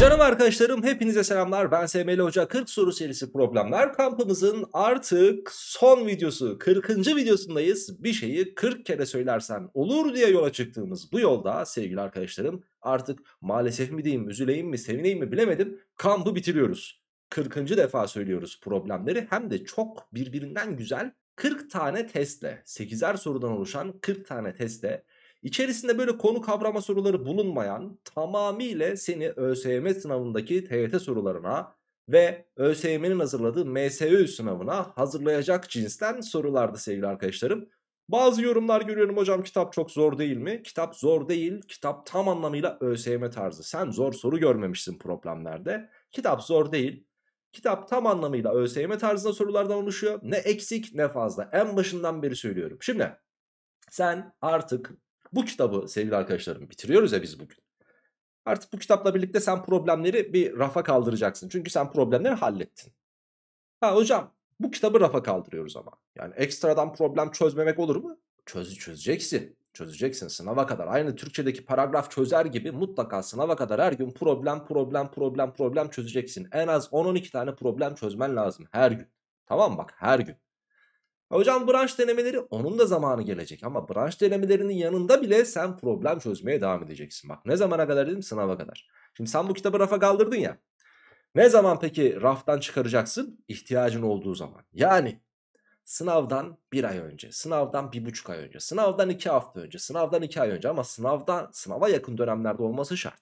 Canım arkadaşlarım hepinize selamlar ben SML Hoca 40 soru serisi problemler kampımızın artık son videosu 40. videosundayız. Bir şeyi 40 kere söylersen olur diye yola çıktığımız bu yolda sevgili arkadaşlarım artık maalesef mi diyeyim üzüleyim mi sevineyim mi bilemedim kampı bitiriyoruz. 40. defa söylüyoruz problemleri hem de çok birbirinden güzel 40 tane testle 8'er sorudan oluşan 40 tane testle İçerisinde böyle konu kavrama soruları bulunmayan tamamıyla seni ÖSYM sınavındaki TYT sorularına ve ÖSYM'nin hazırladığı MSÖ sınavına hazırlayacak cinsten sorulardı sevgili arkadaşlarım. Bazı yorumlar görüyorum hocam kitap çok zor değil mi? Kitap zor değil. Kitap tam anlamıyla ÖSYM tarzı. Sen zor soru görmemişsin problemlerde. Kitap zor değil. Kitap tam anlamıyla ÖSYM tarzında sorulardan oluşuyor. Ne eksik ne fazla. En başından beri söylüyorum. Şimdi sen artık bu kitabı sevgili arkadaşlarım bitiriyoruz ya biz bugün. Artık bu kitapla birlikte sen problemleri bir rafa kaldıracaksın. Çünkü sen problemleri hallettin. Ha hocam bu kitabı rafa kaldırıyoruz ama. Yani ekstradan problem çözmemek olur mu? Çöz, çözeceksin. Çözeceksin sınava kadar. Aynı Türkçedeki paragraf çözer gibi mutlaka sınava kadar her gün problem problem problem problem çözeceksin. En az 10-12 tane problem çözmen lazım her gün. Tamam bak her gün. Hocam branş denemeleri onun da zamanı gelecek ama branş denemelerinin yanında bile sen problem çözmeye devam edeceksin. Bak ne zamana kadar dedim sınava kadar. Şimdi sen bu kitabı rafa kaldırdın ya. Ne zaman peki raftan çıkaracaksın? İhtiyacın olduğu zaman. Yani sınavdan bir ay önce, sınavdan bir buçuk ay önce, sınavdan iki hafta önce, sınavdan iki ay önce ama sınavdan sınava yakın dönemlerde olması şart.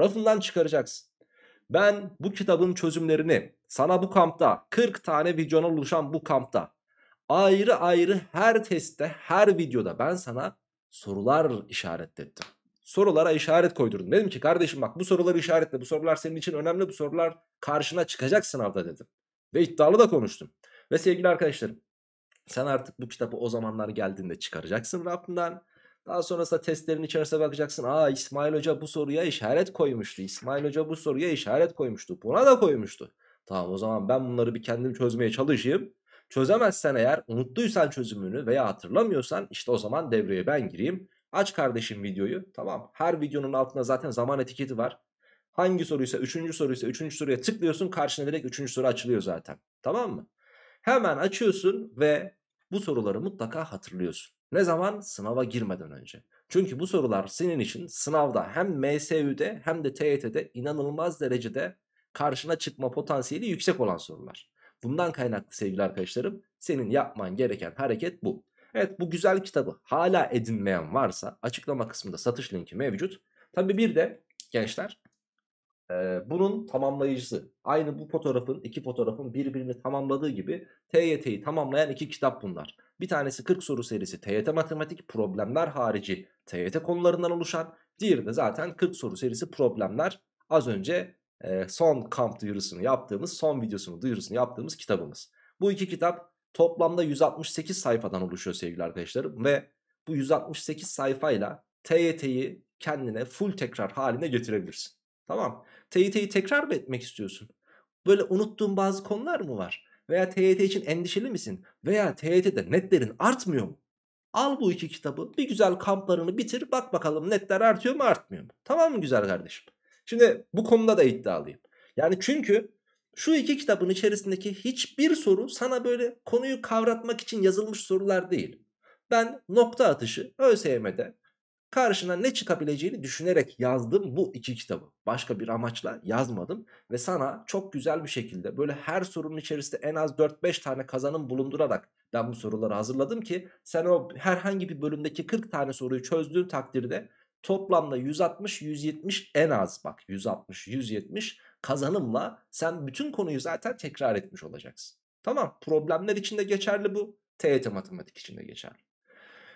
Rafından çıkaracaksın. Ben bu kitabın çözümlerini sana bu kampta 40 tane videona oluşan bu kampta ayrı ayrı her testte her videoda ben sana sorular işaretlettim. Sorulara işaret koydurdum. Dedim ki kardeşim bak bu soruları işaretle bu sorular senin için önemli bu sorular karşına çıkacak sınavda dedim. Ve iddialı da konuştum. Ve sevgili arkadaşlarım sen artık bu kitabı o zamanlar geldiğinde çıkaracaksın Rabbimden. Daha sonrasında testlerin içerisine bakacaksın. Aa İsmail Hoca bu soruya işaret koymuştu. İsmail Hoca bu soruya işaret koymuştu. Buna da koymuştu. Tamam o zaman ben bunları bir kendim çözmeye çalışayım. Çözemezsen eğer unuttuysan çözümünü veya hatırlamıyorsan işte o zaman devreye ben gireyim. Aç kardeşim videoyu tamam her videonun altında zaten zaman etiketi var. Hangi soruysa 3. soruysa 3. soruya tıklıyorsun karşına direkt 3. soru açılıyor zaten tamam mı? Hemen açıyorsun ve bu soruları mutlaka hatırlıyorsun. Ne zaman? Sınava girmeden önce. Çünkü bu sorular senin için sınavda hem MSÜ'de hem de TYT'de inanılmaz derecede karşına çıkma potansiyeli yüksek olan sorular. Bundan kaynaklı sevgili arkadaşlarım senin yapman gereken hareket bu. Evet bu güzel kitabı hala edinmeyen varsa açıklama kısmında satış linki mevcut. Tabi bir de gençler e, bunun tamamlayıcısı aynı bu fotoğrafın iki fotoğrafın birbirini tamamladığı gibi TYT'yi tamamlayan iki kitap bunlar. Bir tanesi 40 soru serisi TYT matematik problemler harici TYT konularından oluşan. Diğeri de zaten 40 soru serisi problemler az önce e, son kamp duyurusunu yaptığımız, son videosunu duyurusunu yaptığımız kitabımız. Bu iki kitap toplamda 168 sayfadan oluşuyor sevgili arkadaşlarım ve bu 168 sayfayla TYT'yi kendine full tekrar haline getirebilirsin. Tamam. TYT'yi tekrar mı etmek istiyorsun? Böyle unuttuğun bazı konular mı var? Veya TYT için endişeli misin? Veya TYT'de netlerin artmıyor mu? Al bu iki kitabı bir güzel kamplarını bitir bak bakalım netler artıyor mu artmıyor mu? Tamam mı güzel kardeşim? Şimdi bu konuda da iddialıyım. Yani çünkü şu iki kitabın içerisindeki hiçbir soru sana böyle konuyu kavratmak için yazılmış sorular değil. Ben nokta atışı ÖSYM'de karşına ne çıkabileceğini düşünerek yazdım bu iki kitabı. Başka bir amaçla yazmadım ve sana çok güzel bir şekilde böyle her sorunun içerisinde en az 4-5 tane kazanım bulundurarak ben bu soruları hazırladım ki sen o herhangi bir bölümdeki 40 tane soruyu çözdüğün takdirde toplamda 160 170 en az bak 160 170 kazanımla sen bütün konuyu zaten tekrar etmiş olacaksın. Tamam problemler içinde geçerli bu. TYT e e matematik içinde geçerli.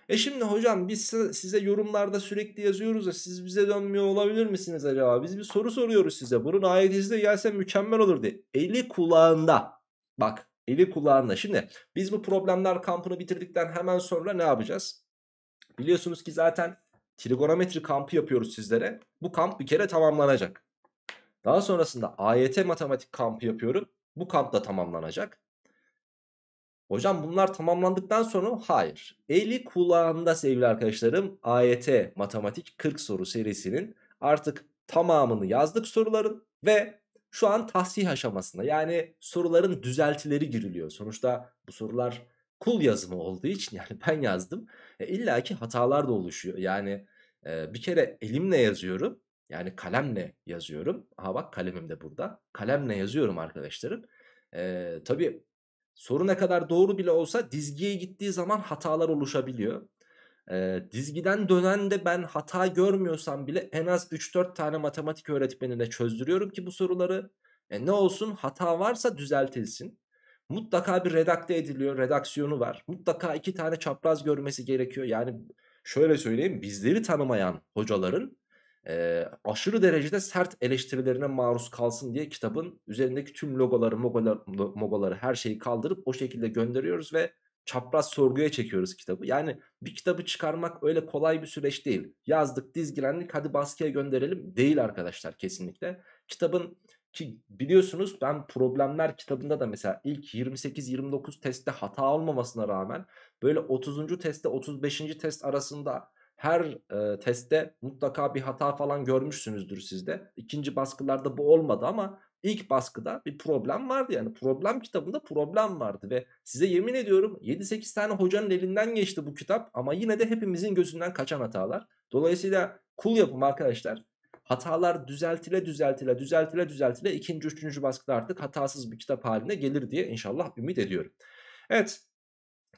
E şimdi hocam biz size yorumlarda sürekli yazıyoruz da siz bize dönmüyor olabilir misiniz acaba? Biz bir soru soruyoruz size. Bunun ayetizi de gelse mükemmel olurdu. diye. Eli kulağında. Bak eli kulağında. Şimdi biz bu problemler kampını bitirdikten hemen sonra ne yapacağız? Biliyorsunuz ki zaten trigonometri kampı yapıyoruz sizlere. Bu kamp bir kere tamamlanacak. Daha sonrasında AYT matematik kampı yapıyorum. Bu kamp da tamamlanacak. Hocam bunlar tamamlandıktan sonra hayır. Eli kulağında sevgili arkadaşlarım AYT matematik 40 soru serisinin artık tamamını yazdık soruların ve şu an tahsih aşamasında yani soruların düzeltileri giriliyor. Sonuçta bu sorular kul yazımı olduğu için yani ben yazdım. E, İlla ki hatalar da oluşuyor. Yani e, bir kere elimle yazıyorum. Yani kalemle yazıyorum. Aha bak kalemim de burada. Kalemle yazıyorum arkadaşlarım. E, tabii soru ne kadar doğru bile olsa dizgiye gittiği zaman hatalar oluşabiliyor. E, dizgiden dönen de ben hata görmüyorsam bile en az 3-4 tane matematik öğretmenine çözdürüyorum ki bu soruları. E, ne olsun hata varsa düzeltilsin. Mutlaka bir redakte ediliyor, redaksiyonu var. Mutlaka iki tane çapraz görmesi gerekiyor. Yani şöyle söyleyeyim bizleri tanımayan hocaların e, aşırı derecede sert eleştirilerine maruz kalsın diye kitabın üzerindeki tüm logoları, mogolar, mogoları her şeyi kaldırıp o şekilde gönderiyoruz ve çapraz sorguya çekiyoruz kitabı. Yani bir kitabı çıkarmak öyle kolay bir süreç değil. Yazdık, dizgilendik, hadi baskıya gönderelim değil arkadaşlar kesinlikle. Kitabın ki biliyorsunuz ben problemler kitabında da mesela ilk 28-29 testte hata olmamasına rağmen böyle 30. testte 35. test arasında her e, testte mutlaka bir hata falan görmüşsünüzdür sizde. İkinci baskılarda bu olmadı ama ilk baskıda bir problem vardı yani problem kitabında problem vardı ve size yemin ediyorum 7-8 tane hocanın elinden geçti bu kitap ama yine de hepimizin gözünden kaçan hatalar. Dolayısıyla kul cool yapım arkadaşlar hatalar düzeltile düzeltile düzeltile düzeltile ikinci üçüncü baskıda artık hatasız bir kitap haline gelir diye inşallah ümit ediyorum. Evet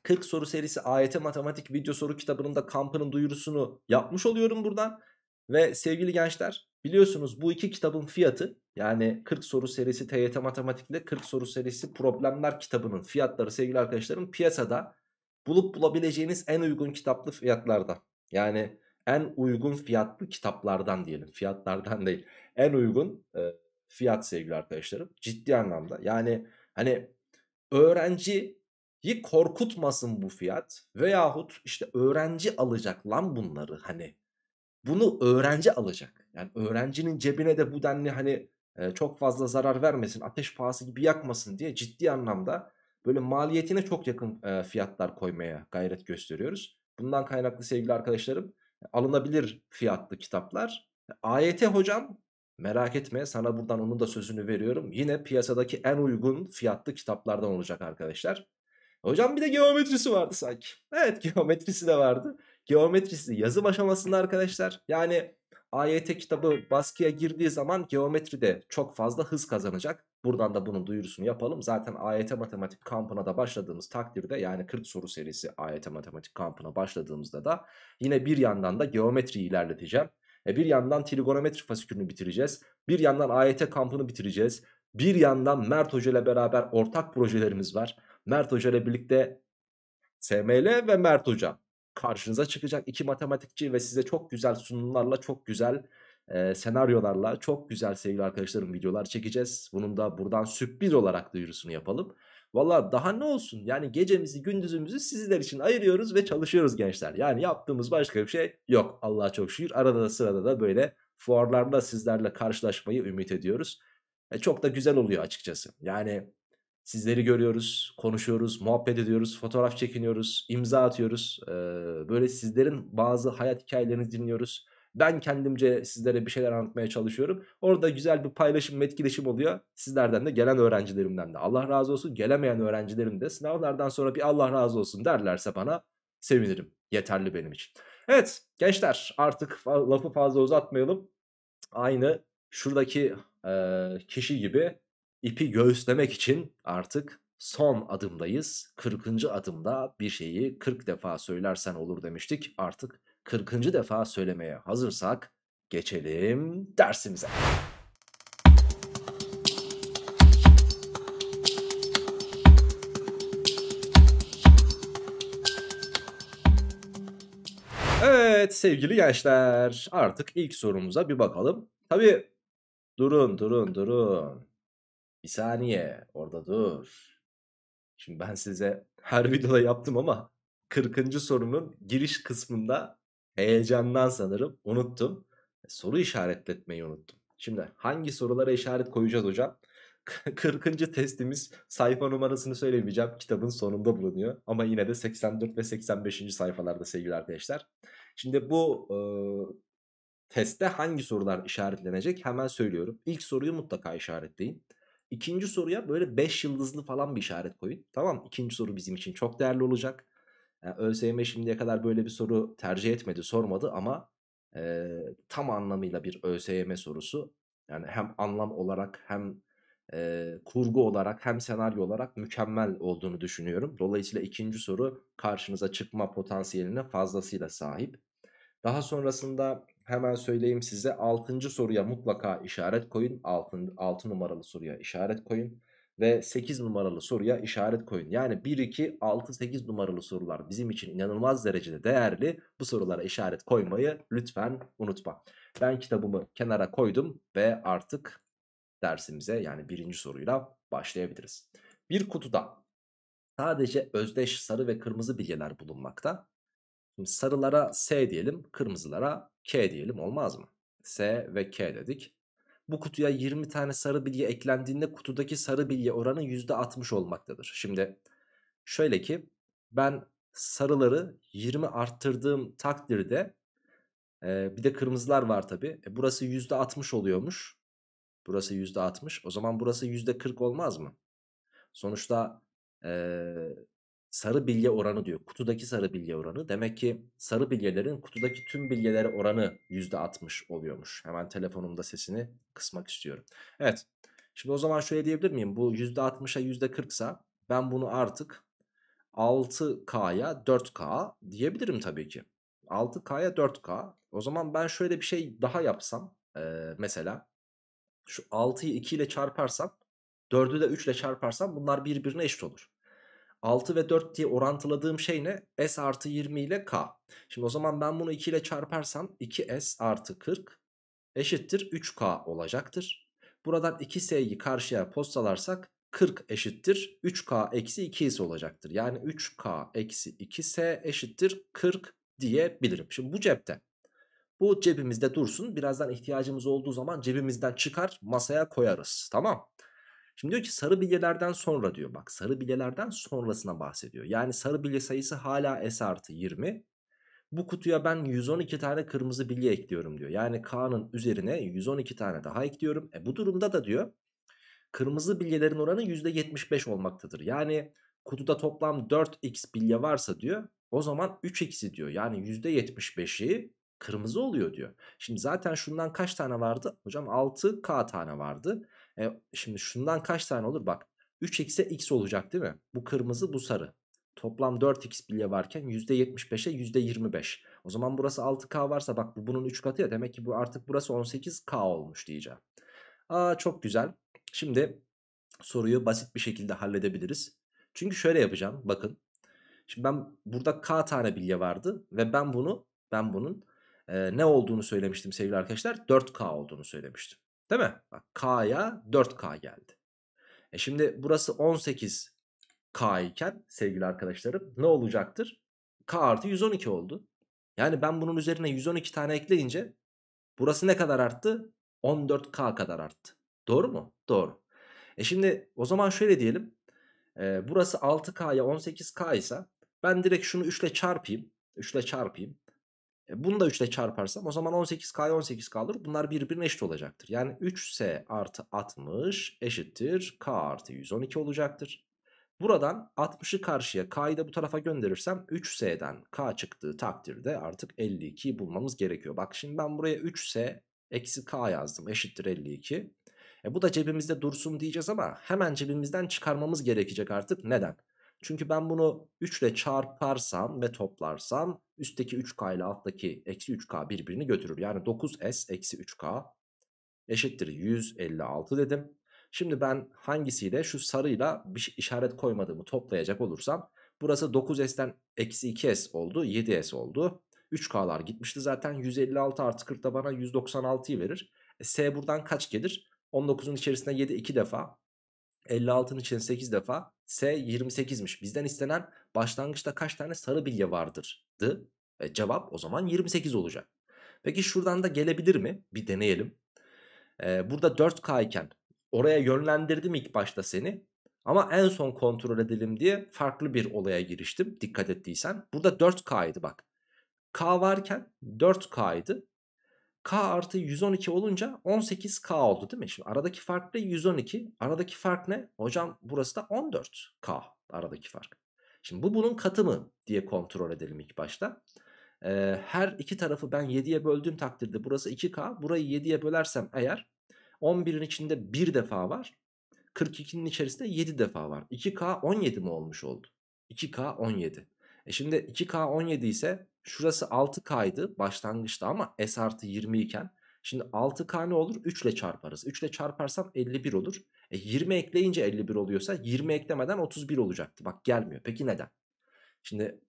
40 soru serisi AYT matematik video soru kitabının da kampının duyurusunu yapmış oluyorum buradan. Ve sevgili gençler biliyorsunuz bu iki kitabın fiyatı yani 40 soru serisi TYT matematikle 40 soru serisi problemler kitabının fiyatları sevgili arkadaşlarım piyasada bulup bulabileceğiniz en uygun kitaplı fiyatlarda. Yani en uygun fiyatlı kitaplardan diyelim. Fiyatlardan değil. En uygun e, fiyat sevgili arkadaşlarım. Ciddi anlamda. Yani hani öğrenciyi korkutmasın bu fiyat. Veyahut işte öğrenci alacak lan bunları hani. Bunu öğrenci alacak. Yani öğrencinin cebine de bu denli hani e, çok fazla zarar vermesin. Ateş pahası gibi yakmasın diye ciddi anlamda böyle maliyetine çok yakın e, fiyatlar koymaya gayret gösteriyoruz. Bundan kaynaklı sevgili arkadaşlarım alınabilir fiyatlı kitaplar. AYT hocam merak etme sana buradan onun da sözünü veriyorum. Yine piyasadaki en uygun fiyatlı kitaplardan olacak arkadaşlar. Hocam bir de geometrisi vardı sanki. Evet geometrisi de vardı. Geometrisi yazım aşamasında arkadaşlar. Yani AYT kitabı baskıya girdiği zaman geometri de çok fazla hız kazanacak. Buradan da bunun duyurusunu yapalım. Zaten AYT matematik kampına da başladığımız takdirde yani 40 soru serisi AYT matematik kampına başladığımızda da yine bir yandan da geometriyi ilerleteceğim. E bir yandan trigonometri fasikülünü bitireceğiz. Bir yandan AYT kampını bitireceğiz. Bir yandan Mert Hoca ile beraber ortak projelerimiz var. Mert Hoca ile birlikte SML ve Mert Hoca karşınıza çıkacak iki matematikçi ve size çok güzel sunumlarla çok güzel e, senaryolarla çok güzel sevgili arkadaşlarım videolar çekeceğiz. Bunun da buradan sürpriz olarak duyurusunu yapalım. Valla daha ne olsun yani gecemizi gündüzümüzü sizler için ayırıyoruz ve çalışıyoruz gençler. Yani yaptığımız başka bir şey yok Allah'a çok şükür. Arada da sırada da böyle fuarlarda sizlerle karşılaşmayı ümit ediyoruz. E, çok da güzel oluyor açıkçası. Yani sizleri görüyoruz, konuşuyoruz, muhabbet ediyoruz, fotoğraf çekiniyoruz, imza atıyoruz. E, böyle sizlerin bazı hayat hikayelerini dinliyoruz. Ben kendimce sizlere bir şeyler anlatmaya çalışıyorum. Orada güzel bir paylaşım, etkileşim oluyor. Sizlerden de gelen öğrencilerimden de Allah razı olsun. Gelemeyen öğrencilerim de sınavlardan sonra bir Allah razı olsun derlerse bana sevinirim. Yeterli benim için. Evet gençler artık lafı fazla uzatmayalım. Aynı şuradaki e, kişi gibi ipi göğüslemek için artık son adımdayız. 40. adımda bir şeyi 40 defa söylersen olur demiştik. Artık 40. defa söylemeye hazırsak geçelim dersimize. Evet sevgili gençler artık ilk sorumuza bir bakalım. Tabi durun durun durun. Bir saniye orada dur. Şimdi ben size her videoda yaptım ama 40. sorunun giriş kısmında Heyecandan sanırım unuttum. E, soru işaretletmeyi unuttum. Şimdi hangi sorulara işaret koyacağız hocam? 40. testimiz sayfa numarasını söylemeyeceğim. Kitabın sonunda bulunuyor. Ama yine de 84 ve 85. sayfalarda sevgili arkadaşlar. Şimdi bu e, testte hangi sorular işaretlenecek hemen söylüyorum. İlk soruyu mutlaka işaretleyin. İkinci soruya böyle 5 yıldızlı falan bir işaret koyun. Tamam İkinci soru bizim için çok değerli olacak. Yani ÖSYM şimdiye kadar böyle bir soru tercih etmedi, sormadı ama e, tam anlamıyla bir ÖSYM sorusu. Yani hem anlam olarak hem e, kurgu olarak hem senaryo olarak mükemmel olduğunu düşünüyorum. Dolayısıyla ikinci soru karşınıza çıkma potansiyeline fazlasıyla sahip. Daha sonrasında hemen söyleyeyim size 6. soruya mutlaka işaret koyun. 6, 6 numaralı soruya işaret koyun ve 8 numaralı soruya işaret koyun. Yani 1, 2, 6, 8 numaralı sorular bizim için inanılmaz derecede değerli. Bu sorulara işaret koymayı lütfen unutma. Ben kitabımı kenara koydum ve artık dersimize yani birinci soruyla başlayabiliriz. Bir kutuda sadece özdeş sarı ve kırmızı bilyeler bulunmakta. Şimdi sarılara S diyelim, kırmızılara K diyelim olmaz mı? S ve K dedik bu kutuya 20 tane sarı bilye eklendiğinde kutudaki sarı bilye oranı %60 olmaktadır. Şimdi şöyle ki ben sarıları 20 arttırdığım takdirde e, bir de kırmızılar var tabi. E, burası %60 oluyormuş. Burası %60. O zaman burası %40 olmaz mı? Sonuçta e, sarı bilye oranı diyor. Kutudaki sarı bilye oranı. Demek ki sarı bilyelerin kutudaki tüm bilyelere oranı %60 oluyormuş. Hemen telefonumda sesini kısmak istiyorum. Evet. Şimdi o zaman şöyle diyebilir miyim? Bu %60'a %40 sa ben bunu artık 6K'ya 4K diyebilirim tabii ki. 6K'ya 4K. O zaman ben şöyle bir şey daha yapsam. Ee, mesela şu 6'yı 2 ile çarparsam 4'ü de 3 ile çarparsam bunlar birbirine eşit olur. 6 ve 4 diye orantıladığım şey ne? S artı 20 ile K. Şimdi o zaman ben bunu 2 ile çarparsam 2S artı 40 eşittir 3K olacaktır. Buradan 2S'yi karşıya postalarsak 40 eşittir 3K eksi 2S olacaktır. Yani 3K eksi 2S eşittir 40 diyebilirim. Şimdi bu cepte. Bu cebimizde dursun. Birazdan ihtiyacımız olduğu zaman cebimizden çıkar masaya koyarız. Tamam Şimdi diyor ki sarı bilyelerden sonra diyor. Bak sarı bilyelerden sonrasına bahsediyor. Yani sarı bilye sayısı hala S artı 20. Bu kutuya ben 112 tane kırmızı bilye ekliyorum diyor. Yani K'nın üzerine 112 tane daha ekliyorum. E bu durumda da diyor kırmızı bilyelerin oranı %75 olmaktadır. Yani kutuda toplam 4x bilye varsa diyor o zaman 3x'i diyor. Yani %75'i kırmızı oluyor diyor. Şimdi zaten şundan kaç tane vardı? Hocam 6k tane vardı. E, şimdi şundan kaç tane olur bak. 3x'e x olacak değil mi? Bu kırmızı bu sarı. Toplam 4x bilye varken %75'e %25. O zaman burası 6k varsa bak bu bunun 3 katı ya. Demek ki bu artık burası 18k olmuş diyeceğim. Aa çok güzel. Şimdi soruyu basit bir şekilde halledebiliriz. Çünkü şöyle yapacağım bakın. Şimdi ben burada k tane bilye vardı ve ben bunu ben bunun e, ne olduğunu söylemiştim sevgili arkadaşlar 4k olduğunu söylemiştim. Değil mi? K'ya 4K geldi. E şimdi burası 18K iken sevgili arkadaşlarım ne olacaktır? K artı 112 oldu. Yani ben bunun üzerine 112 tane ekleyince burası ne kadar arttı? 14K kadar arttı. Doğru mu? Doğru. E şimdi o zaman şöyle diyelim. E, burası 6K'ya 18K ise ben direkt şunu 3 ile çarpayım. 3 ile çarpayım. E, bunu da 3 ile çarparsam o zaman 18K 18 kalır. Bunlar birbirine eşit olacaktır. Yani 3S artı 60 eşittir K artı 112 olacaktır. Buradan 60'ı karşıya K'yı da bu tarafa gönderirsem 3S'den K çıktığı takdirde artık 52 bulmamız gerekiyor. Bak şimdi ben buraya 3S eksi K yazdım eşittir 52. E bu da cebimizde dursun diyeceğiz ama hemen cebimizden çıkarmamız gerekecek artık. Neden? Çünkü ben bunu 3 ile çarparsam ve toplarsam üstteki 3k ile alttaki eksi 3k birbirini götürür. Yani 9s eksi 3k eşittir 156 dedim. Şimdi ben hangisiyle şu sarıyla bir şey işaret koymadığımı toplayacak olursam burası 9s'ten eksi 2s oldu 7s oldu. 3k'lar gitmişti zaten 156 artı 40 da bana 196'yı verir. E, s buradan kaç gelir? 19'un içerisinde 7 2 defa 56'nın içine 8 defa S 28'miş. Bizden istenen başlangıçta kaç tane sarı bilye vardır? Dı. E, cevap o zaman 28 olacak. Peki şuradan da gelebilir mi? Bir deneyelim. E, burada 4K iken oraya yönlendirdim ilk başta seni. Ama en son kontrol edelim diye farklı bir olaya giriştim. Dikkat ettiysen. Burada 4K'ydı bak. K varken 4K'ydı. K artı 112 olunca 18K oldu değil mi? Şimdi aradaki fark ne? 112. Aradaki fark ne? Hocam burası da 14K aradaki fark. Şimdi bu bunun katı mı diye kontrol edelim ilk başta. Ee, her iki tarafı ben 7'ye böldüğüm takdirde burası 2K. Burayı 7'ye bölersem eğer 11'in içinde 1 defa var. 42'nin içerisinde 7 defa var. 2K 17 mi olmuş oldu? 2K 17. E şimdi 2K 17 ise Şurası 6K'ydı başlangıçta ama S artı 20 iken. Şimdi 6K ne olur? 3 ile çarparız. 3 ile çarparsam 51 olur. E 20 ekleyince 51 oluyorsa 20 eklemeden 31 olacaktı. Bak gelmiyor. Peki neden? Şimdi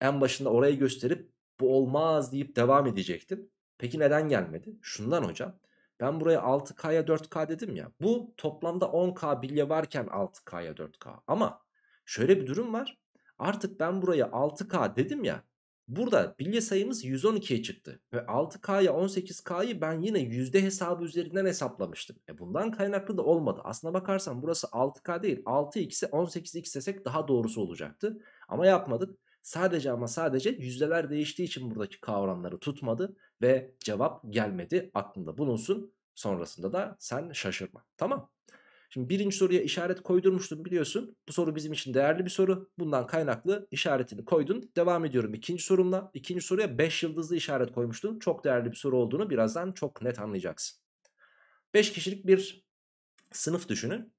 en başında orayı gösterip bu olmaz deyip devam edecektim. Peki neden gelmedi? Şundan hocam. Ben buraya 6K'ya 4K dedim ya. Bu toplamda 10K bilye varken 6K'ya 4K. Ama şöyle bir durum var. Artık ben buraya 6K dedim ya. Burada bilye sayımız 112'ye çıktı. Ve 6K'ya 18K'yı ben yine yüzde hesabı üzerinden hesaplamıştım. E bundan kaynaklı da olmadı. Aslına bakarsan burası 6K değil 6X'e 18X desek daha doğrusu olacaktı. Ama yapmadık. Sadece ama sadece yüzdeler değiştiği için buradaki K oranları tutmadı. Ve cevap gelmedi aklında bulunsun. Sonrasında da sen şaşırma. Tamam. Şimdi birinci soruya işaret koydurmuştum biliyorsun. Bu soru bizim için değerli bir soru. Bundan kaynaklı işaretini koydun. Devam ediyorum ikinci sorumla. İkinci soruya 5 yıldızlı işaret koymuştun. Çok değerli bir soru olduğunu birazdan çok net anlayacaksın. 5 kişilik bir sınıf düşünün.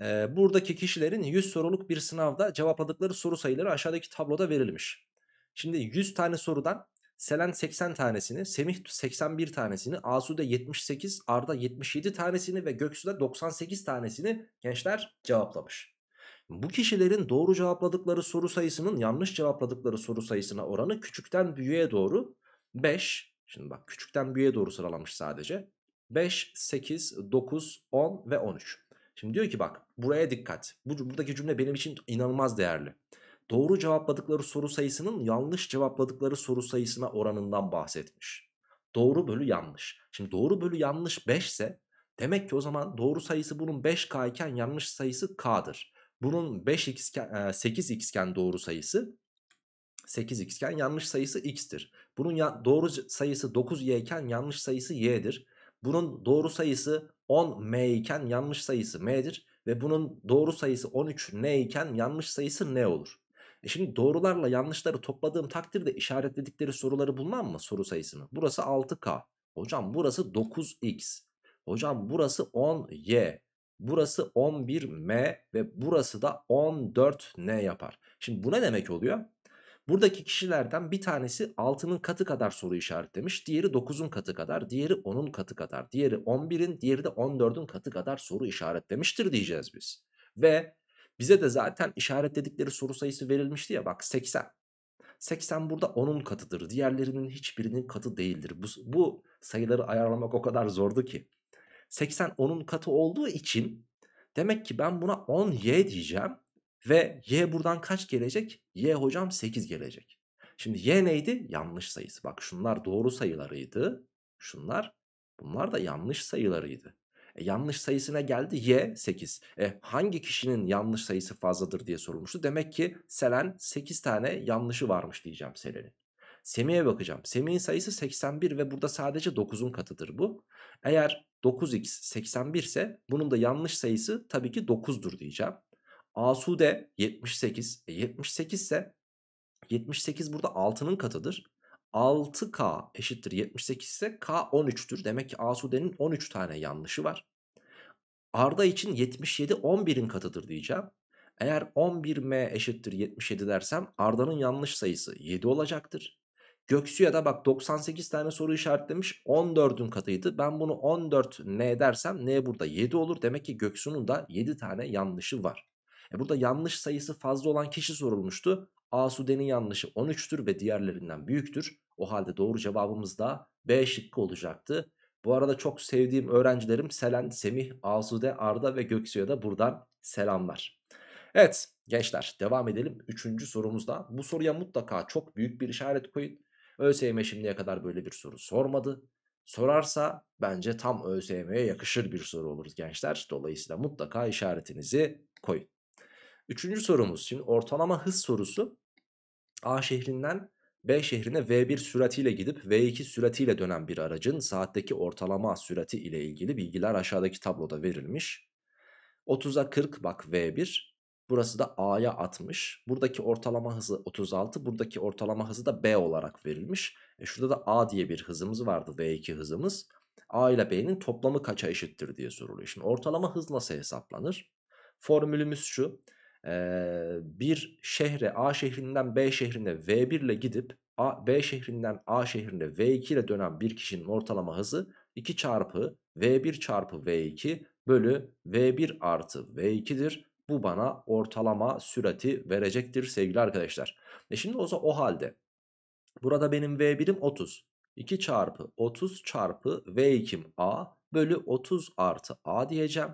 Ee, buradaki kişilerin 100 soruluk bir sınavda cevapladıkları soru sayıları aşağıdaki tabloda verilmiş. Şimdi 100 tane sorudan Selen 80 tanesini, Semih 81 tanesini, Asude 78, Arda 77 tanesini ve Göksu da 98 tanesini gençler cevaplamış. Bu kişilerin doğru cevapladıkları soru sayısının yanlış cevapladıkları soru sayısına oranı küçükten büyüğe doğru 5. Şimdi bak küçükten büyüğe doğru sıralamış sadece. 5, 8, 9, 10 ve 13. Şimdi diyor ki bak buraya dikkat. Bu, buradaki cümle benim için inanılmaz değerli doğru cevapladıkları soru sayısının yanlış cevapladıkları soru sayısına oranından bahsetmiş. Doğru bölü yanlış. Şimdi doğru bölü yanlış 5 ise demek ki o zaman doğru sayısı bunun 5K iken yanlış sayısı K'dır. Bunun 5x 8x iken doğru sayısı 8x iken yanlış sayısı x'tir. Bunun ya, doğru sayısı 9y iken yanlış sayısı y'dir. Bunun doğru sayısı 10m iken yanlış sayısı m'dir. Ve bunun doğru sayısı 13n iken yanlış sayısı n olur. E şimdi doğrularla yanlışları topladığım takdirde işaretledikleri soruları bulmam mı soru sayısını? Burası 6K. Hocam burası 9X. Hocam burası 10Y. Burası 11M ve burası da 14N yapar. Şimdi bu ne demek oluyor? Buradaki kişilerden bir tanesi 6'nın katı kadar soru işaretlemiş. Diğeri 9'un katı kadar, diğeri 10'un katı kadar, diğeri 11'in, diğeri de 14'ün katı kadar soru işaretlemiştir diyeceğiz biz. Ve bize de zaten işaretledikleri soru sayısı verilmişti ya bak 80. 80 burada 10'un katıdır. Diğerlerinin hiçbirinin katı değildir. Bu, bu sayıları ayarlamak o kadar zordu ki. 80 10'un katı olduğu için demek ki ben buna 10y diyeceğim. Ve y buradan kaç gelecek? Y hocam 8 gelecek. Şimdi y neydi? Yanlış sayısı. Bak şunlar doğru sayılarıydı. Şunlar bunlar da yanlış sayılarıydı. E, yanlış sayısına geldi Y 8. E, hangi kişinin yanlış sayısı fazladır diye sorulmuştu. Demek ki Selen 8 tane yanlışı varmış diyeceğim Selen'in. Semih'e bakacağım. Semih'in sayısı 81 ve burada sadece 9'un katıdır bu. Eğer 9x 81 ise bunun da yanlış sayısı tabii ki 9'dur diyeceğim. Asude 78. E 78 ise 78 burada 6'nın katıdır. 6K eşittir 78 ise K 13'tür. Demek ki Asude'nin 13 tane yanlışı var. Arda için 77 11'in katıdır diyeceğim. Eğer 11M eşittir 77 dersem Arda'nın yanlış sayısı 7 olacaktır. Göksu ya da bak 98 tane soru işaretlemiş 14'ün katıydı. Ben bunu 14 N dersem N burada 7 olur. Demek ki Göksu'nun da 7 tane yanlışı var. E burada yanlış sayısı fazla olan kişi sorulmuştu. Asude'nin yanlışı 13'tür ve diğerlerinden büyüktür. O halde doğru cevabımız da B şıkkı olacaktı. Bu arada çok sevdiğim öğrencilerim Selen, Semih, Azude, Arda ve Göksu'ya da buradan selamlar. Evet gençler devam edelim. Üçüncü sorumuzda bu soruya mutlaka çok büyük bir işaret koyun. ÖSYM şimdiye kadar böyle bir soru sormadı. Sorarsa bence tam ÖSYM'ye yakışır bir soru olur gençler. Dolayısıyla mutlaka işaretinizi koyun. Üçüncü sorumuz şimdi ortalama hız sorusu. A şehrinden B şehrine V1 süratiyle gidip V2 süratiyle dönen bir aracın saatteki ortalama sürati ile ilgili bilgiler aşağıdaki tabloda verilmiş. 30'a 40 bak V1 burası da A'ya 60 buradaki ortalama hızı 36 buradaki ortalama hızı da B olarak verilmiş. E şurada da A diye bir hızımız vardı V2 hızımız. A ile B'nin toplamı kaça eşittir diye soruluyor. Şimdi ortalama hız nasıl hesaplanır? Formülümüz şu bir şehre A şehrinden B şehrine V1 ile gidip A, B şehrinden A şehrine V2 ile dönen bir kişinin ortalama hızı 2 çarpı V1 çarpı V2 bölü V1 artı V2'dir. Bu bana ortalama sürati verecektir sevgili arkadaşlar. E şimdi olsa o halde burada benim V1'im 30. 2 çarpı 30 çarpı V2'm A bölü 30 artı A diyeceğim.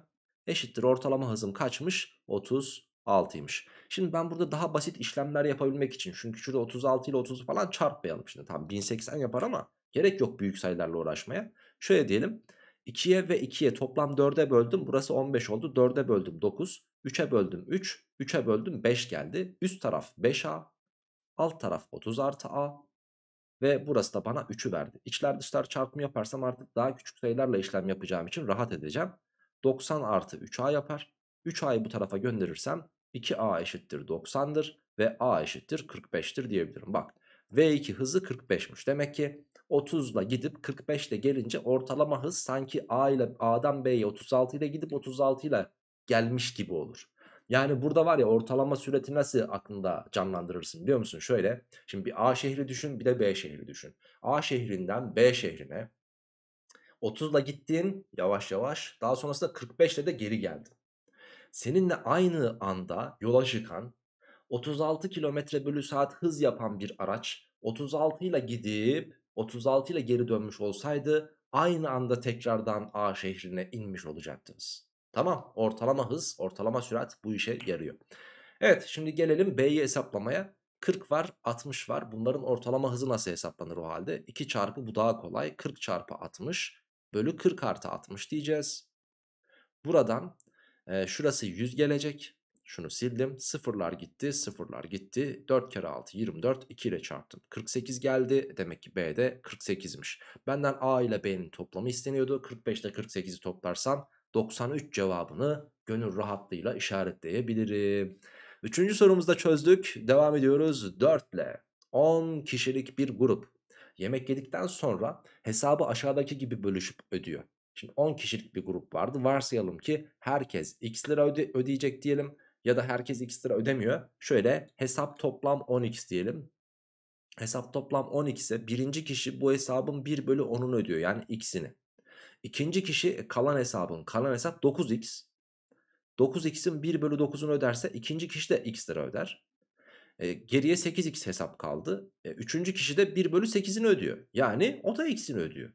Eşittir ortalama hızım kaçmış? 30 6'ymış. Şimdi ben burada daha basit işlemler yapabilmek için çünkü şurada 36 ile 30 falan çarpmayalım şimdi. Tam 1080 yapar ama gerek yok büyük sayılarla uğraşmaya. Şöyle diyelim 2'ye ve 2'ye toplam 4'e böldüm. Burası 15 oldu. 4'e böldüm 9. 3'e böldüm 3. 3'e böldüm 5 geldi. Üst taraf 5A. Alt taraf 30 artı A. Ve burası da bana 3'ü verdi. İçler dışlar çarpımı yaparsam artık daha küçük sayılarla işlem yapacağım için rahat edeceğim. 90 artı 3A yapar. 3A'yı bu tarafa gönderirsem 2A eşittir 90'dır ve A eşittir 45'tir diyebilirim. Bak V2 hızı 45'miş. Demek ki 30 ile gidip 45 ile gelince ortalama hız sanki A ile A'dan B'ye 36 ile gidip 36 ile gelmiş gibi olur. Yani burada var ya ortalama süreti nasıl aklında canlandırırsın biliyor musun? Şöyle şimdi bir A şehri düşün bir de B şehri düşün. A şehrinden B şehrine 30 ile gittin yavaş yavaş daha sonrasında 45 ile de geri geldin seninle aynı anda yola çıkan 36 kilometre bölü saat hız yapan bir araç 36 ile gidip 36 ile geri dönmüş olsaydı aynı anda tekrardan A şehrine inmiş olacaktınız. Tamam ortalama hız ortalama sürat bu işe yarıyor. Evet şimdi gelelim B'yi hesaplamaya. 40 var 60 var bunların ortalama hızı nasıl hesaplanır o halde? 2 çarpı bu daha kolay 40 çarpı 60 bölü 40 artı 60 diyeceğiz. Buradan e, şurası 100 gelecek. Şunu sildim. Sıfırlar gitti. Sıfırlar gitti. 4 kere 6 24. 2 ile çarptım. 48 geldi. Demek ki B'de 48'miş. Benden A ile B'nin toplamı isteniyordu. 45 ile 48'i toplarsam 93 cevabını gönül rahatlığıyla işaretleyebilirim. Üçüncü sorumuzda çözdük. Devam ediyoruz 4 ile. 10 kişilik bir grup yemek yedikten sonra hesabı aşağıdaki gibi bölüşüp ödüyor. Şimdi 10 kişilik bir grup vardı. Varsayalım ki herkes x lira öde ödeyecek diyelim ya da herkes x lira ödemiyor. Şöyle hesap toplam 10x diyelim. Hesap toplam 10x ise birinci kişi bu hesabın 1 bölü 10'unu ödüyor yani x'ini. İkinci kişi e, kalan hesabın kalan hesap 9x. 9x'in 1 bölü 9'unu öderse ikinci kişi de x lira öder. E, geriye 8x hesap kaldı. E, üçüncü kişi de 1 bölü 8'ini ödüyor. Yani o da x'ini ödüyor.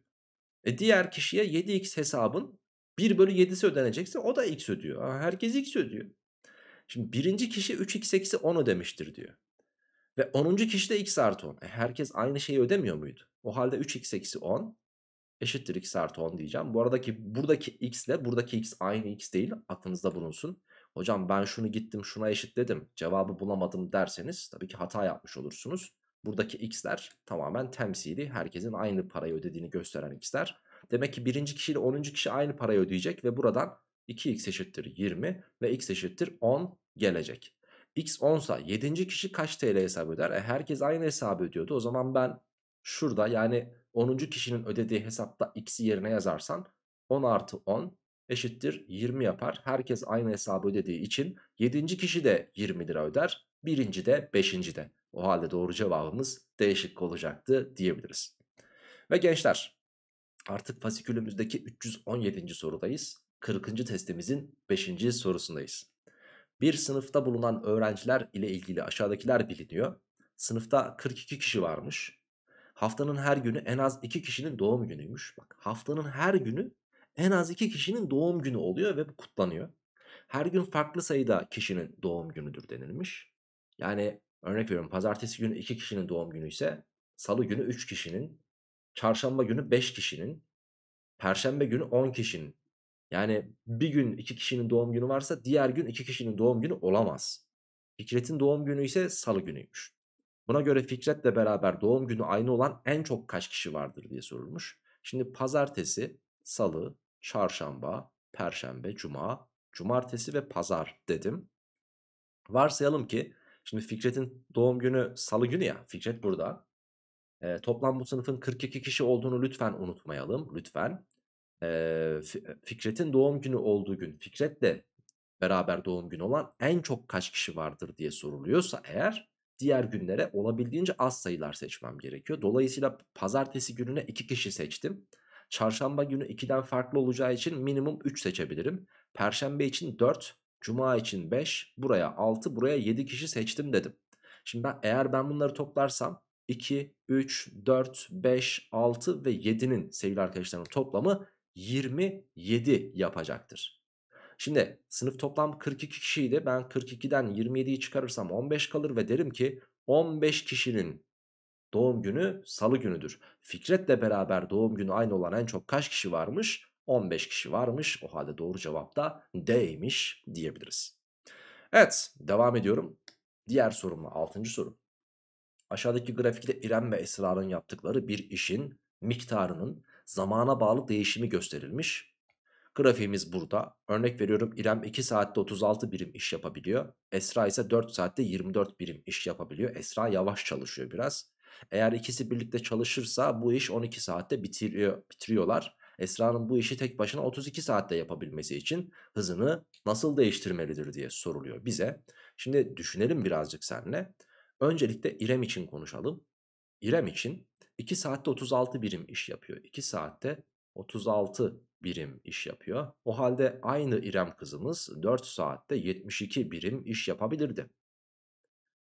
E diğer kişiye 7x hesabın 1 bölü 7'si ödenecekse o da x ödüyor. Herkes x ödüyor. Şimdi birinci kişi 3x eksi 10 ödemiştir diyor. Ve 10. kişi de x artı 10. E herkes aynı şeyi ödemiyor muydu? O halde 3x eksi 10 eşittir x artı 10 diyeceğim. Bu aradaki buradaki x ile buradaki x aynı x değil. Aklınızda bulunsun. Hocam ben şunu gittim şuna eşitledim. Cevabı bulamadım derseniz tabii ki hata yapmış olursunuz. Buradaki x'ler tamamen temsili. Herkesin aynı parayı ödediğini gösteren x'ler. Demek ki birinci kişiyle onuncu kişi aynı parayı ödeyecek ve buradan 2x eşittir 20 ve x eşittir 10 gelecek. x 10 sa 7. kişi kaç TL hesap öder? E herkes aynı hesabı ödüyordu. O zaman ben şurada yani 10. kişinin ödediği hesapta x'i yerine yazarsan 10 artı 10 eşittir 20 yapar. Herkes aynı hesabı ödediği için 7. kişi de 20 lira öder. Birinci de 5. de. O halde doğru cevabımız D şıkkı olacaktı diyebiliriz. Ve gençler artık fasikülümüzdeki 317. sorudayız. 40. testimizin 5. sorusundayız. Bir sınıfta bulunan öğrenciler ile ilgili aşağıdakiler biliniyor. Sınıfta 42 kişi varmış. Haftanın her günü en az 2 kişinin doğum günüymüş. Bak haftanın her günü en az 2 kişinin doğum günü oluyor ve bu kutlanıyor. Her gün farklı sayıda kişinin doğum günüdür denilmiş. Yani Örnek veriyorum pazartesi günü 2 kişinin doğum günü ise salı günü 3 kişinin, çarşamba günü 5 kişinin, perşembe günü 10 kişinin. Yani bir gün 2 kişinin doğum günü varsa diğer gün 2 kişinin doğum günü olamaz. Fikret'in doğum günü ise salı günüymüş. Buna göre Fikret'le beraber doğum günü aynı olan en çok kaç kişi vardır diye sorulmuş. Şimdi pazartesi, salı, çarşamba, perşembe, cuma, cumartesi ve pazar dedim. Varsayalım ki Şimdi Fikret'in doğum günü salı günü ya. Fikret burada. E, toplam bu sınıfın 42 kişi olduğunu lütfen unutmayalım. Lütfen. E, Fikret'in doğum günü olduğu gün Fikret'le beraber doğum günü olan en çok kaç kişi vardır diye soruluyorsa eğer diğer günlere olabildiğince az sayılar seçmem gerekiyor. Dolayısıyla pazartesi gününe 2 kişi seçtim. Çarşamba günü 2'den farklı olacağı için minimum 3 seçebilirim. Perşembe için 4, Cuma için 5, buraya 6, buraya 7 kişi seçtim dedim. Şimdi ben eğer ben bunları toplarsam 2, 3, 4, 5, 6 ve 7'nin sevgili arkadaşlarım toplamı 27 yapacaktır. Şimdi sınıf toplam 42 kişiydi. Ben 42'den 27'yi çıkarırsam 15 kalır ve derim ki 15 kişinin doğum günü salı günüdür. Fikret'le beraber doğum günü aynı olan en çok kaç kişi varmış? 15 kişi varmış. O halde doğru cevap da D'ymiş diyebiliriz. Evet devam ediyorum. Diğer sorumla 6. soru. Aşağıdaki grafikte İrem ve Esra'nın yaptıkları bir işin miktarının zamana bağlı değişimi gösterilmiş. Grafiğimiz burada. Örnek veriyorum İrem 2 saatte 36 birim iş yapabiliyor. Esra ise 4 saatte 24 birim iş yapabiliyor. Esra yavaş çalışıyor biraz. Eğer ikisi birlikte çalışırsa bu iş 12 saatte bitiriyor, bitiriyorlar. Esra'nın bu işi tek başına 32 saatte yapabilmesi için hızını nasıl değiştirmelidir diye soruluyor bize. Şimdi düşünelim birazcık seninle. Öncelikle İrem için konuşalım. İrem için 2 saatte 36 birim iş yapıyor. 2 saatte 36 birim iş yapıyor. O halde aynı İrem kızımız 4 saatte 72 birim iş yapabilirdi.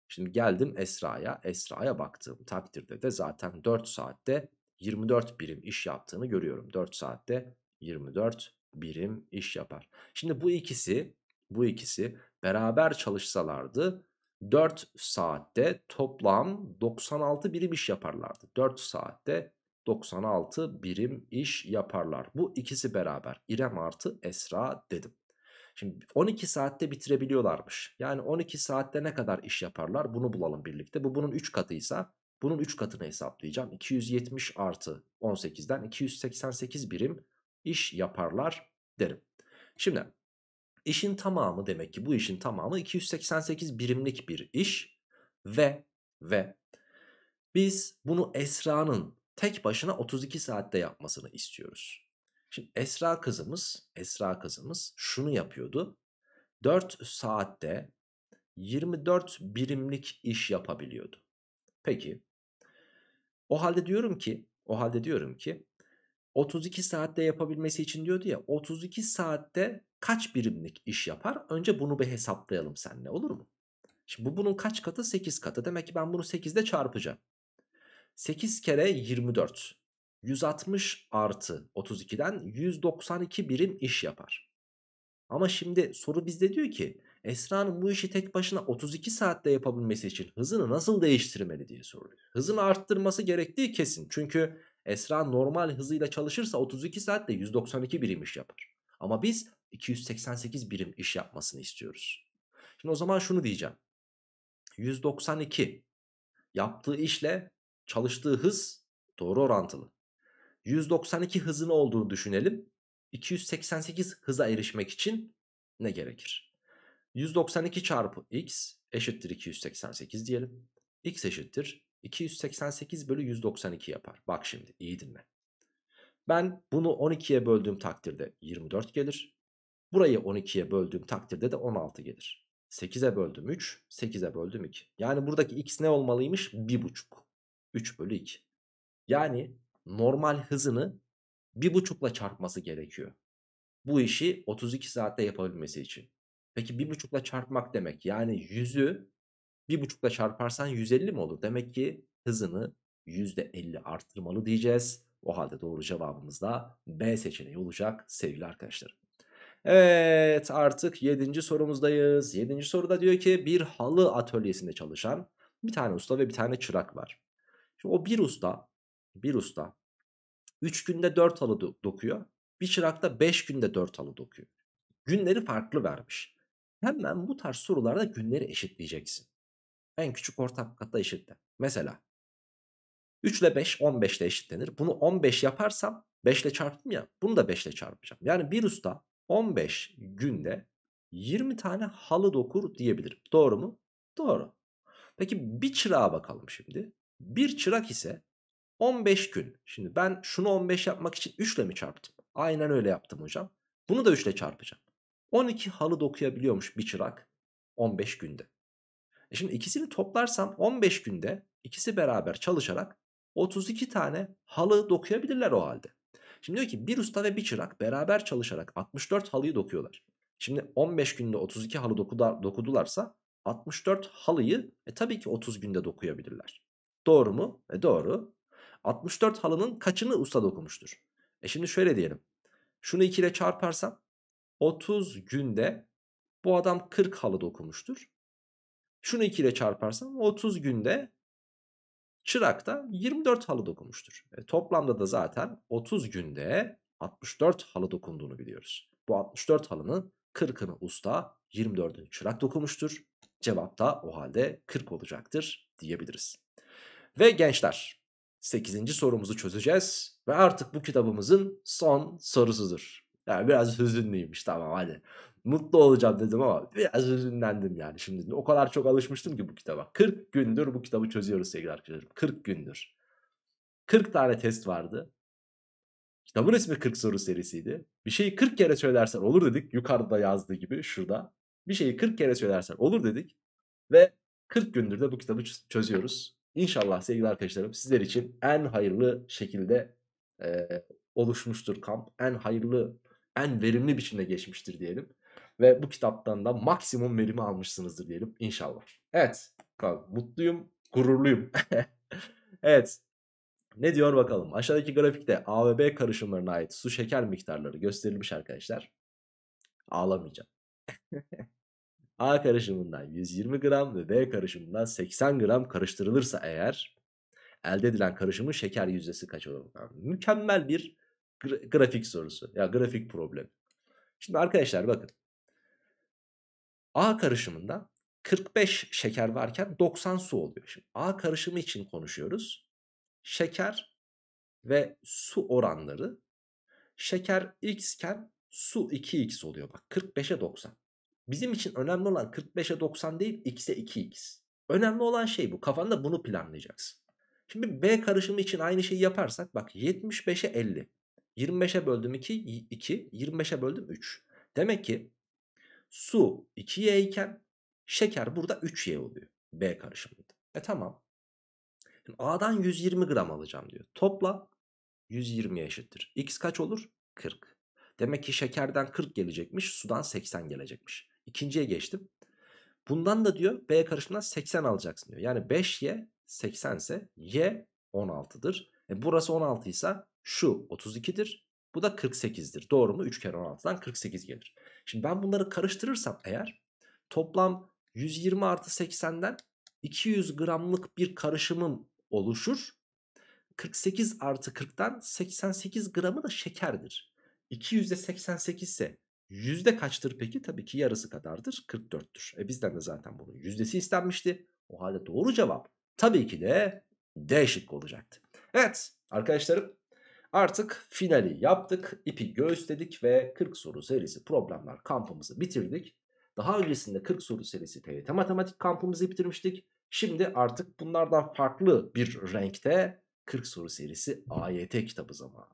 Şimdi geldim Esra'ya. Esra'ya baktığım takdirde de zaten 4 saatte 24 birim iş yaptığını görüyorum. 4 saatte 24 birim iş yapar. Şimdi bu ikisi bu ikisi beraber çalışsalardı 4 saatte toplam 96 birim iş yaparlardı. 4 saatte 96 birim iş yaparlar. Bu ikisi beraber İrem artı Esra dedim. Şimdi 12 saatte bitirebiliyorlarmış. Yani 12 saatte ne kadar iş yaparlar bunu bulalım birlikte. Bu bunun 3 katıysa bunun 3 katını hesaplayacağım. 270 artı 18'den 288 birim iş yaparlar derim. Şimdi işin tamamı demek ki bu işin tamamı 288 birimlik bir iş ve ve biz bunu Esra'nın tek başına 32 saatte yapmasını istiyoruz. Şimdi Esra kızımız, Esra kızımız şunu yapıyordu. 4 saatte 24 birimlik iş yapabiliyordu. Peki o halde diyorum ki, o halde diyorum ki 32 saatte yapabilmesi için diyordu ya 32 saatte kaç birimlik iş yapar? Önce bunu bir hesaplayalım seninle olur mu? Şimdi bu bunun kaç katı? 8 katı. Demek ki ben bunu 8'de çarpacağım. 8 kere 24. 160 artı 32'den 192 birim iş yapar. Ama şimdi soru bizde diyor ki Esra'nın bu işi tek başına 32 saatte yapabilmesi için hızını nasıl değiştirmeli diye soruluyor. Hızını arttırması gerektiği kesin. Çünkü Esra normal hızıyla çalışırsa 32 saatte 192 birim iş yapar. Ama biz 288 birim iş yapmasını istiyoruz. Şimdi o zaman şunu diyeceğim. 192 yaptığı işle çalıştığı hız doğru orantılı. 192 hızın olduğunu düşünelim. 288 hıza erişmek için ne gerekir? 192 çarpı x eşittir 288 diyelim. x eşittir 288 bölü 192 yapar. Bak şimdi iyi dinle. Ben bunu 12'ye böldüğüm takdirde 24 gelir. Burayı 12'ye böldüğüm takdirde de 16 gelir. 8'e böldüm 3, 8'e böldüm 2. Yani buradaki x ne olmalıymış? 1,5. 3 bölü 2. Yani normal hızını 1,5 ile çarpması gerekiyor. Bu işi 32 saatte yapabilmesi için. Peki bir buçukla çarpmak demek. Yani yüzü bir buçukla çarparsan 150 mi olur? Demek ki hızını %50 arttırmalı diyeceğiz. O halde doğru cevabımız da B seçeneği olacak sevgili arkadaşlar. Evet artık 7. sorumuzdayız. 7. soruda diyor ki bir halı atölyesinde çalışan bir tane usta ve bir tane çırak var. Şimdi o bir usta, bir usta 3 günde 4 halı dokuyor. Bir çırak da 5 günde 4 halı dokuyor. Günleri farklı vermiş. Hemen bu tarz sorularda günleri eşitleyeceksin. En küçük ortak kata eşitle. Mesela 3 ile 5 15 ile eşitlenir. Bunu 15 yaparsam 5 ile çarptım ya bunu da 5 ile çarpacağım. Yani bir usta 15 günde 20 tane halı dokur diyebilirim. Doğru mu? Doğru. Peki bir çırağa bakalım şimdi. Bir çırak ise 15 gün. Şimdi ben şunu 15 yapmak için 3 ile mi çarptım? Aynen öyle yaptım hocam. Bunu da 3 ile çarpacağım. 12 halı dokuyabiliyormuş bir çırak 15 günde. E şimdi ikisini toplarsam 15 günde ikisi beraber çalışarak 32 tane halı dokuyabilirler o halde. Şimdi diyor ki bir usta ve bir çırak beraber çalışarak 64 halıyı dokuyorlar. Şimdi 15 günde 32 halı dokudularsa 64 halıyı e, tabii ki 30 günde dokuyabilirler. Doğru mu? E, doğru. 64 halının kaçını usta dokumuştur? E şimdi şöyle diyelim. Şunu 2 ile çarparsam 30 günde bu adam 40 halı dokumuştur. Şunu 2 ile çarparsam 30 günde çırak da 24 halı dokumuştur. E, toplamda da zaten 30 günde 64 halı dokunduğunu biliyoruz. Bu 64 halının 40'ını usta 24'ünü çırak dokunmuştur. Cevap da o halde 40 olacaktır diyebiliriz. Ve gençler 8. sorumuzu çözeceğiz ve artık bu kitabımızın son sorusudur. Yani biraz hüzünlüymüş tamam hadi. Mutlu olacağım dedim ama biraz hüzünlendim yani şimdi. O kadar çok alışmıştım ki bu kitaba. 40 gündür bu kitabı çözüyoruz sevgili arkadaşlarım. 40 gündür. 40 tane test vardı. Kitabın ismi 40 soru serisiydi. Bir şeyi 40 kere söylersen olur dedik. Yukarıda yazdığı gibi şurada. Bir şeyi 40 kere söylersen olur dedik. Ve 40 gündür de bu kitabı çözüyoruz. İnşallah sevgili arkadaşlarım sizler için en hayırlı şekilde e, oluşmuştur kamp. En hayırlı en verimli biçimde geçmiştir diyelim. Ve bu kitaptan da maksimum verimi almışsınızdır diyelim inşallah. Evet mutluyum, gururluyum. evet ne diyor bakalım. Aşağıdaki grafikte A ve B karışımlarına ait su şeker miktarları gösterilmiş arkadaşlar. Ağlamayacağım. A karışımından 120 gram ve B karışımından 80 gram karıştırılırsa eğer elde edilen karışımın şeker yüzdesi kaç olur? Yani mükemmel bir Gra- grafik sorusu. Ya grafik problem Şimdi arkadaşlar bakın. A karışımında 45 şeker varken 90 su oluyor. Şimdi A karışımı için konuşuyoruz. Şeker ve su oranları. Şeker x iken su 2x oluyor. Bak 45'e 90. Bizim için önemli olan 45'e 90 değil x'e 2x. Önemli olan şey bu. Kafanda bunu planlayacaksın. Şimdi B karışımı için aynı şeyi yaparsak bak 75'e 50. 25'e böldüm 2, 2. 25'e böldüm 3. Demek ki su 2Y iken şeker burada 3Y oluyor. B karışımında. E tamam. Şimdi A'dan 120 gram alacağım diyor. Topla 120'ye eşittir. X kaç olur? 40. Demek ki şekerden 40 gelecekmiş. Sudan 80 gelecekmiş. İkinciye geçtim. Bundan da diyor B karışımından 80 alacaksın diyor. Yani 5Y 80 ise Y 16'dır. E burası 16 ise şu 32'dir. Bu da 48'dir. Doğru mu? 3 kere 16'dan 48 gelir. Şimdi ben bunları karıştırırsam eğer toplam 120 artı 80'den 200 gramlık bir karışımım oluşur. 48 artı 40'tan 88 gramı da şekerdir. 200'de 88 ise yüzde kaçtır peki? Tabii ki yarısı kadardır 44'tür. E bizden de zaten bunun yüzdesi istenmişti. O halde doğru cevap tabii ki de D şıkkı olacaktı. Evet arkadaşlarım Artık finali yaptık, ipi gösterdik ve 40 soru serisi problemler kampımızı bitirdik. Daha öncesinde 40 soru serisi TYT matematik kampımızı bitirmiştik. Şimdi artık bunlardan farklı bir renkte 40 soru serisi AYT kitabı zamanı.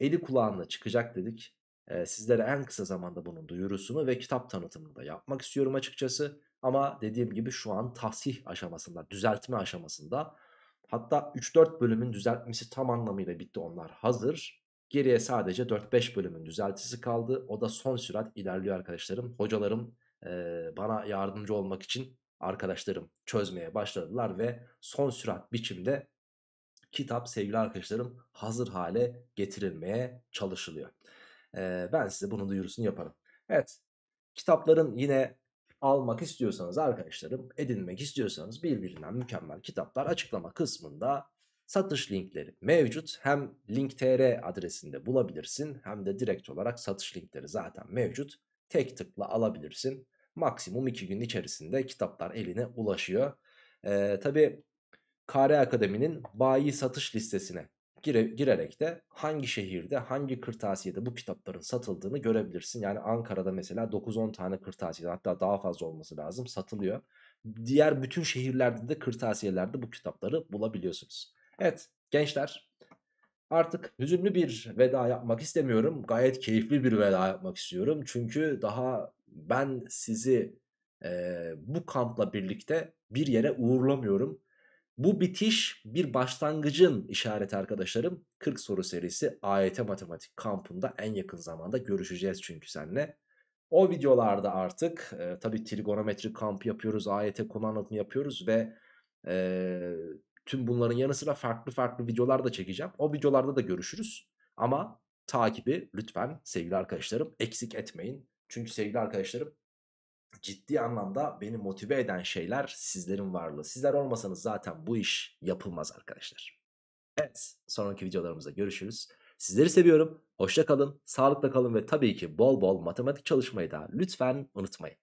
Eli kulağına çıkacak dedik. Ee, sizlere en kısa zamanda bunun duyurusunu ve kitap tanıtımını da yapmak istiyorum açıkçası. Ama dediğim gibi şu an tahsih aşamasında, düzeltme aşamasında. Hatta 3-4 bölümün düzeltmesi tam anlamıyla bitti onlar hazır. Geriye sadece 4-5 bölümün düzeltisi kaldı. O da son sürat ilerliyor arkadaşlarım. Hocalarım e, bana yardımcı olmak için arkadaşlarım çözmeye başladılar ve son sürat biçimde kitap sevgili arkadaşlarım hazır hale getirilmeye çalışılıyor. E, ben size bunun duyurusunu yaparım. Evet kitapların yine almak istiyorsanız arkadaşlarım edinmek istiyorsanız birbirinden mükemmel kitaplar açıklama kısmında satış linkleri mevcut. Hem linktr adresinde bulabilirsin hem de direkt olarak satış linkleri zaten mevcut. Tek tıkla alabilirsin. Maksimum 2 gün içerisinde kitaplar eline ulaşıyor. Ee, Tabi KR Akademi'nin bayi satış listesine gire, girerek de hangi şehirde hangi kırtasiyede bu kitapların satıldığını görebilirsin. Yani Ankara'da mesela 9-10 tane kırtasiye hatta daha fazla olması lazım satılıyor. Diğer bütün şehirlerde de kırtasiyelerde bu kitapları bulabiliyorsunuz. Evet gençler artık hüzünlü bir veda yapmak istemiyorum. Gayet keyifli bir veda yapmak istiyorum. Çünkü daha ben sizi e, bu kampla birlikte bir yere uğurlamıyorum. Bu bitiş bir başlangıcın işareti arkadaşlarım. 40 soru serisi AYT Matematik kampında en yakın zamanda görüşeceğiz çünkü seninle. O videolarda artık e, tabii trigonometri kampı yapıyoruz, AYT konu anlatımı yapıyoruz ve e, tüm bunların yanı sıra farklı farklı videolar da çekeceğim. O videolarda da görüşürüz ama takibi lütfen sevgili arkadaşlarım eksik etmeyin. Çünkü sevgili arkadaşlarım ciddi anlamda beni motive eden şeyler sizlerin varlığı. Sizler olmasanız zaten bu iş yapılmaz arkadaşlar. Evet sonraki videolarımızda görüşürüz. Sizleri seviyorum. Hoşça kalın, sağlıkla kalın ve tabii ki bol bol matematik çalışmayı da lütfen unutmayın.